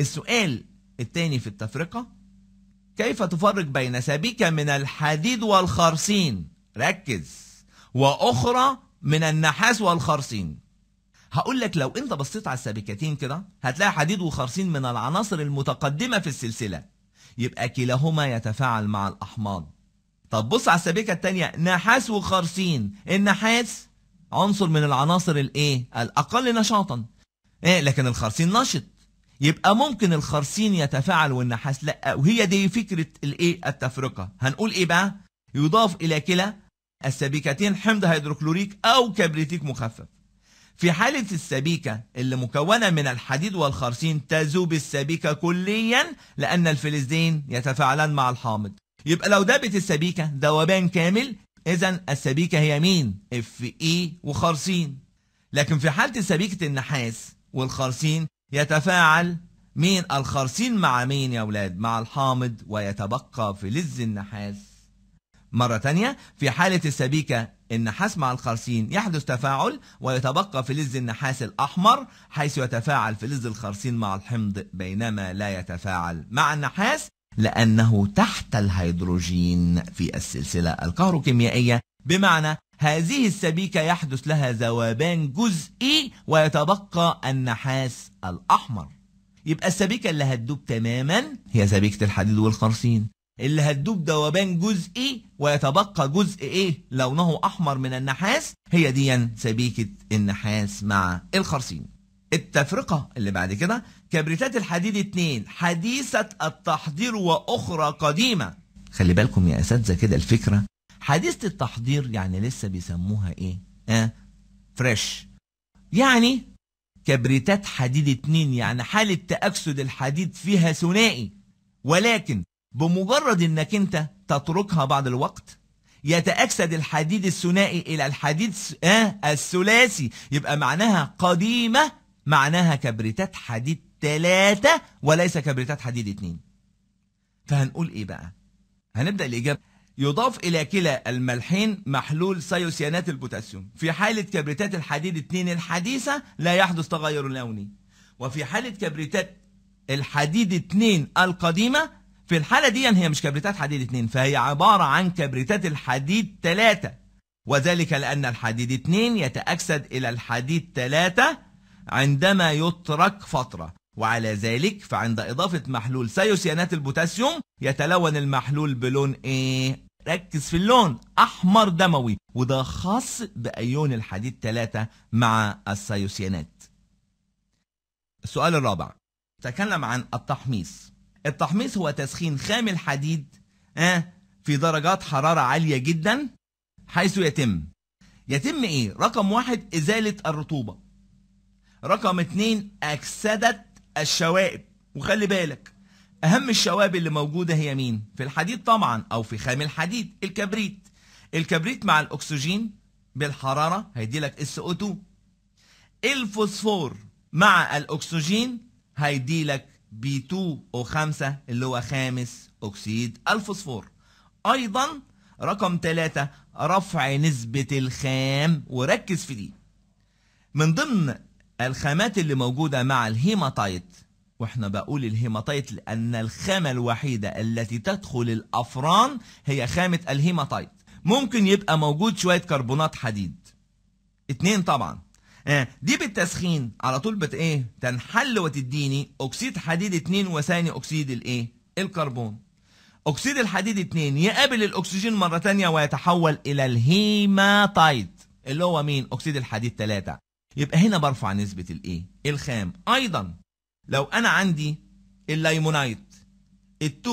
السؤال الثاني في التفرقة كيف تفرق بين سبيكة من الحديد والخرسين ركز وأخرى من النحاس والخرسين هقول لك لو انت بصيت على السبيكتين كده هتلاقي حديد وخرسين من العناصر المتقدمة في السلسلة يبقى كلاهما يتفاعل مع الأحماض طب بص على السبيكة التانية نحاس وخرسين النحاس عنصر من العناصر الايه الأقل نشاطا إيه لكن الخرسين نشط يبقى ممكن الخرسين يتفاعل والنحاس لا وهي دي فكره الايه التفرقه هنقول ايه بقى يضاف الى كلا السبيكتين حمض هيدروكلوريك او كبريتيك مخفف في حالة السبيكة اللي مكونة من الحديد والخرسين تذوب السبيكة كليا لأن الفلزين يتفاعلان مع الحامض يبقى لو دابت السبيكة ذوبان كامل إذا السبيكة هي مين؟ اف اي وخرسين لكن في حالة سبيكة النحاس والخرسين يتفاعل مين الخرسين مع مين يا ولاد مع الحامض ويتبقى في لذ النحاس مرة تانية في حالة السبيكة النحاس مع الخرسين يحدث تفاعل ويتبقى في لذ النحاس الأحمر حيث يتفاعل في لذ الخرسين مع الحمض بينما لا يتفاعل مع النحاس لأنه تحت الهيدروجين في السلسلة الكهروكيميائية بمعنى هذه السبيكة يحدث لها ذوبان جزئي ويتبقى النحاس الأحمر يبقى السبيكة اللي هتدوب تماما هي سبيكة الحديد والخرسين اللي هتدوب ذوبان جزئي ويتبقى جزء ايه لونه احمر من النحاس هي دي سبيكة النحاس مع الخرسين التفرقة اللي بعد كده كبريتات الحديد اتنين حديثة التحضير واخرى قديمة خلي بالكم يا اساتذة كده الفكرة حديثة التحضير يعني لسه بيسموها ايه اه فريش يعني كبريتات حديد اتنين يعني حالة تأكسد الحديد فيها ثنائي ولكن بمجرد انك انت تتركها بعض الوقت يتأكسد الحديد الثنائي إلى الحديد آه الثلاثي يبقى معناها قديمة معناها كبريتات حديد ثلاثة وليس كبريتات حديد اتنين فهنقول إيه بقى؟ هنبدأ الإجابة يضاف إلى كلا الملحين محلول سيوسيانات البوتاسيوم في حالة كبريتات الحديد 2 الحديثة لا يحدث تغير لوني وفي حالة كبريتات الحديد 2 القديمة في الحالة دي يعني هي مش كبريتات حديد 2 فهي عبارة عن كبريتات الحديد 3 وذلك لأن الحديد 2 يتأكسد إلى الحديد 3 عندما يترك فترة وعلى ذلك فعند إضافة محلول سيوسيانات البوتاسيوم يتلون المحلول بلون إيه؟ ركز في اللون أحمر دموي وده خاص بأيون الحديد 3 مع السيوسيانات السؤال الرابع تكلم عن التحميص التحميص هو تسخين خام الحديد آه، في درجات حرارة عالية جدا حيث يتم يتم ايه؟ رقم واحد ازالة الرطوبة رقم اتنين اكسدة الشوائب وخلي بالك اهم الشوائب اللي موجوده هي مين في الحديد طبعا او في خام الحديد الكبريت الكبريت مع الاكسجين بالحراره هيدي لك اس او 2 الفوسفور مع الاكسجين هيدي لك بي 2 او 5 اللي هو خامس اكسيد الفوسفور ايضا رقم 3 رفع نسبه الخام وركز في دي من ضمن الخامات اللي موجوده مع الهيماتايت واحنا بقول الهيماتايت لان الخامة الوحيدة التي تدخل الافران هي خامة الهيماتايت ممكن يبقى موجود شوية كربونات حديد اتنين طبعا آه، دي بالتسخين على طول بت ايه تنحل وتديني اكسيد حديد اتنين وثاني اكسيد الايه الكربون اكسيد الحديد اتنين يقابل الاكسجين مرة تانية ويتحول الى الهيماتايت اللي هو مين اكسيد الحديد ثلاثة يبقى هنا برفع نسبة الايه الخام ايضا لو انا عندي الليمونايت ال2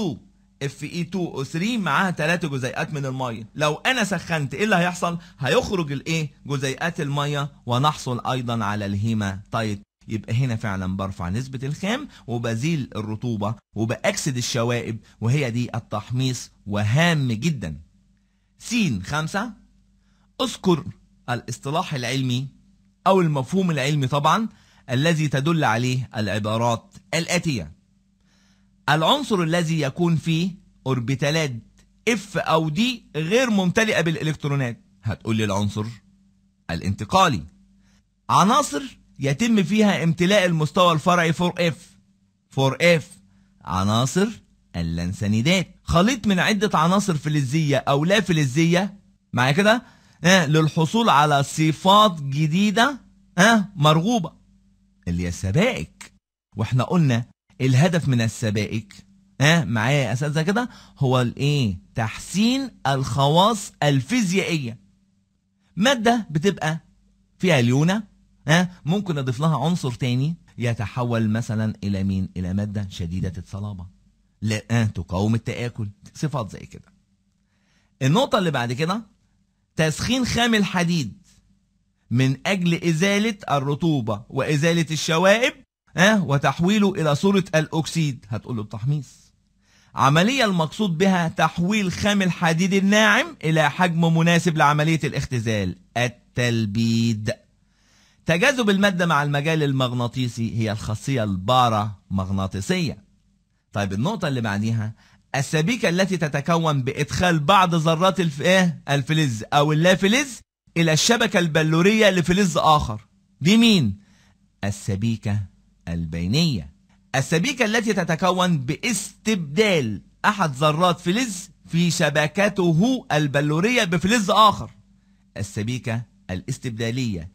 اف اي 2 او 3 معاها 3 جزيئات من الميه لو انا سخنت ايه اللي هيحصل هيخرج الايه جزيئات الميه ونحصل ايضا على الهيماتايت طيب، يبقى هنا فعلا برفع نسبة الخام وبزيل الرطوبة وبأكسد الشوائب وهي دي التحميص وهام جدا س خمسة اذكر الاصطلاح العلمي او المفهوم العلمي طبعا الذي تدل عليه العبارات الآتية العنصر الذي يكون فيه أوربيتالات اف أو دي غير ممتلئة بالإلكترونات هتقول لي العنصر الانتقالي عناصر يتم فيها امتلاء المستوى الفرعي 4F 4F عناصر اللانسانيدات خليط من عدة عناصر فلزية أو لا فلزية معايا كده آه، للحصول على صفات جديدة آه، مرغوبة اللي هي السبائك واحنا قلنا الهدف من السبائك ها أه معايا يا اساتذه كده هو الايه تحسين الخواص الفيزيائيه ماده بتبقى فيها ليونه ها أه ممكن اضيف لها عنصر تاني يتحول مثلا الى مين الى ماده شديده الصلابه لا أه تقاوم التاكل صفات زي كده النقطه اللي بعد كده تسخين خام الحديد من أجل إزالة الرطوبة وإزالة الشوائب أه وتحويله إلى صورة الأكسيد هتقول له التحميص عملية المقصود بها تحويل خام الحديد الناعم إلى حجم مناسب لعملية الاختزال التلبيد تجاذب المادة مع المجال المغناطيسي هي الخاصية مغناطيسية طيب النقطة اللي بعديها السبيكة التي تتكون بإدخال بعض ذرات إيه، الفلز أو اللافلز إلى الشبكة البلورية لفلز آخر دي مين؟ السبيكة البينية السبيكة التي تتكون باستبدال أحد ذرات فلز في شبكته البلورية بفلز آخر السبيكة الاستبدالية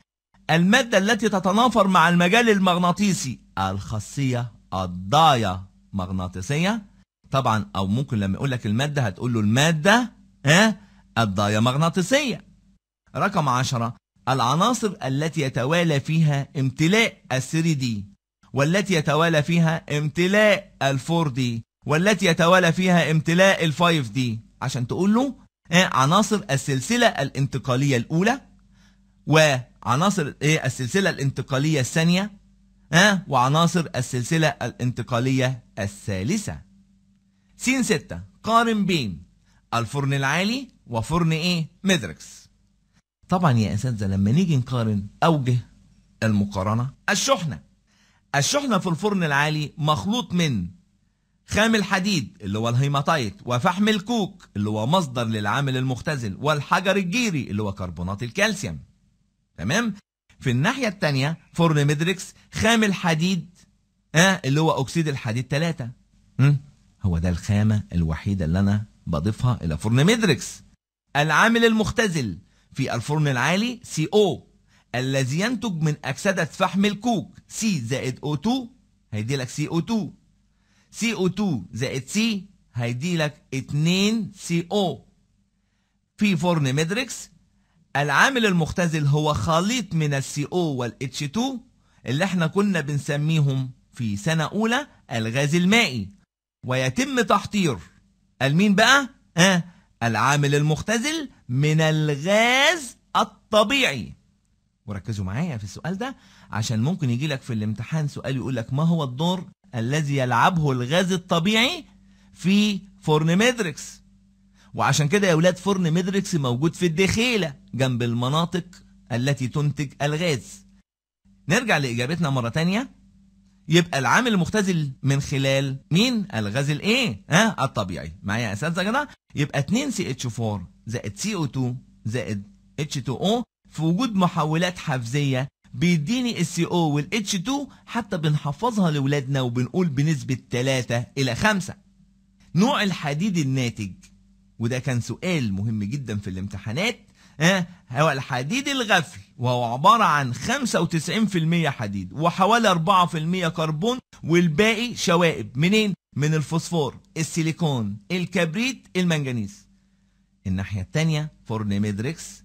المادة التي تتنافر مع المجال المغناطيسي الخاصية الضايا مغناطيسية طبعا أو ممكن لما يقول لك المادة هتقول له المادة ها الضايا مغناطيسية رقم عشرة العناصر التي يتوالى فيها امتلاء الثري دي والتي يتوالى فيها امتلاء الفور دي والتي يتوالى فيها امتلاء الفايف دي عشان تقول له آه، عناصر السلسلة الانتقالية الأولى وعناصر ايه السلسلة الانتقالية الثانية ها آه، وعناصر السلسلة الانتقالية الثالثة سين ستة قارن بين الفرن العالي وفرن ايه مدركس طبعا يا اساتذه لما نيجي نقارن اوجه المقارنه الشحنه الشحنه في الفرن العالي مخلوط من خام الحديد اللي هو الهيماتايت وفحم الكوك اللي هو مصدر للعامل المختزل والحجر الجيري اللي هو كربونات الكالسيوم تمام في الناحيه الثانيه فرن ميدريكس خام الحديد ها آه، اللي هو اكسيد الحديد 3 هو ده الخامه الوحيده اللي انا بضيفها الى فرن ميدريكس العامل المختزل في الفرن العالي CO الذي ينتج من أكسدة فحم الكوك C زائد O2 هيديلك CO2 CO2 زائد C هيديلك 2 CO في فرن ميدريكس العامل المختزل هو خليط من السي او والاتش 2 اللي احنا كنا بنسميهم في سنة أولى الغاز المائي ويتم تحضير المين بقى؟ آه العامل المختزل من الغاز الطبيعي وركزوا معايا في السؤال ده عشان ممكن يجي لك في الامتحان سؤال يقول لك ما هو الدور الذي يلعبه الغاز الطبيعي في فرن ميدريكس وعشان كده يا اولاد فرن ميدريكس موجود في الدخيله جنب المناطق التي تنتج الغاز نرجع لاجابتنا مره تانية يبقى العامل المختزل من خلال مين الغاز الايه ها الطبيعي معايا يا اساتذه كده يبقى 2 سي اتش 4 زائد CO2 زائد H2O في وجود محولات حفزية بيديني السي او والاتش 2 حتى بنحفظها لاولادنا وبنقول بنسبه 3 الى 5 نوع الحديد الناتج وده كان سؤال مهم جدا في الامتحانات هو الحديد الغفل وهو عباره عن 95% حديد وحوالي 4% كربون والباقي شوائب منين من الفوسفور السيليكون الكبريت المنجنيز الناحية التانية فرن ميدريكس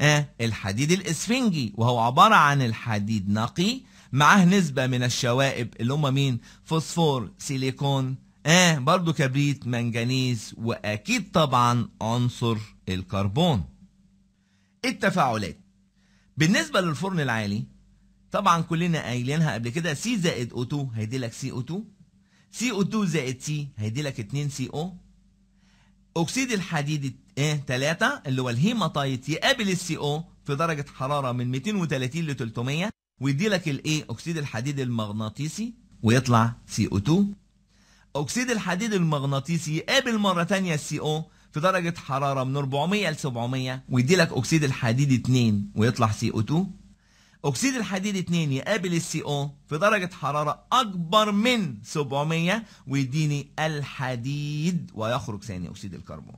آه الحديد الإسفنجي وهو عبارة عن الحديد نقي معاه نسبة من الشوائب اللي هم مين فوسفور سيليكون آه برضو كبريت منجنيز وأكيد طبعا عنصر الكربون التفاعلات بالنسبة للفرن العالي طبعا كلنا قايلينها قبل كده سي زائد او 2 هيديلك سي او 2 سي او 2 زائد سي هيديلك 2 سي او اكسيد الحديد ايه 3 اللي هو الهيماتايت يقابل السي او في درجه حراره من 230 ل 300 ويدي لك الايه اكسيد الحديد المغناطيسي ويطلع سي او 2 اكسيد الحديد المغناطيسي يقابل مره ثانيه السي او في درجه حراره من 400 ل 700 ويدي لك اكسيد الحديد 2 ويطلع سي او 2 اكسيد الحديد 2 يقابل السي او في درجه حراره اكبر من 700 ويديني الحديد ويخرج ثاني اكسيد الكربون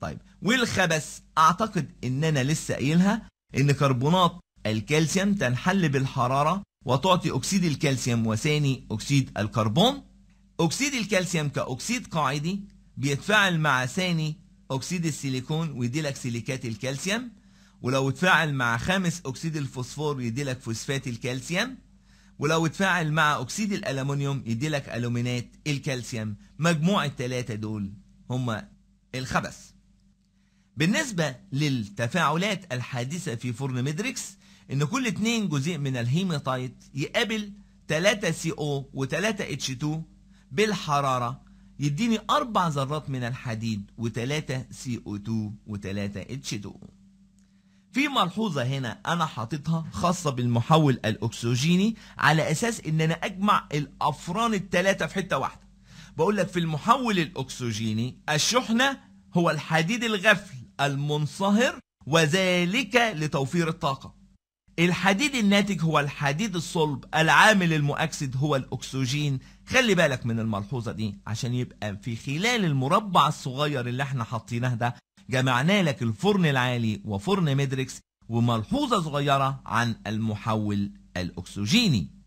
طيب والخبث اعتقد ان انا لسه قايلها ان كربونات الكالسيوم تنحل بالحراره وتعطي اكسيد الكالسيوم وثاني اكسيد الكربون اكسيد الكالسيوم كاكسيد قاعدي بيتفاعل مع ثاني اكسيد السيليكون ويديلك سيليكات الكالسيوم ولو اتفاعل مع خامس اكسيد الفوسفور يديلك فوسفات الكالسيوم ولو اتفاعل مع اكسيد الالومنيوم يديلك الومينات الكالسيوم مجموع الثلاثه دول هما الخبث بالنسبه للتفاعلات الحادثه في فرن ميدريكس ان كل اتنين جزء من الهيماتايت يقابل 3 سي او و3 اتش 2 بالحراره يديني اربع ذرات من الحديد و3 سي او 2 و3 اتش 2 في ملحوظة هنا أنا حاططها خاصة بالمحول الأكسجيني على أساس إن أنا أجمع الأفران الثلاثة في حتة واحدة. بقول لك في المحول الأكسجيني الشحنة هو الحديد الغفل المنصهر وذلك لتوفير الطاقة. الحديد الناتج هو الحديد الصلب العامل المؤكسد هو الأكسجين خلي بالك من الملحوظة دي عشان يبقى في خلال المربع الصغير اللي احنا حاطينه ده جمعنا لك الفرن العالي وفرن ميدريكس وملحوظة صغيرة عن المحول الأكسجيني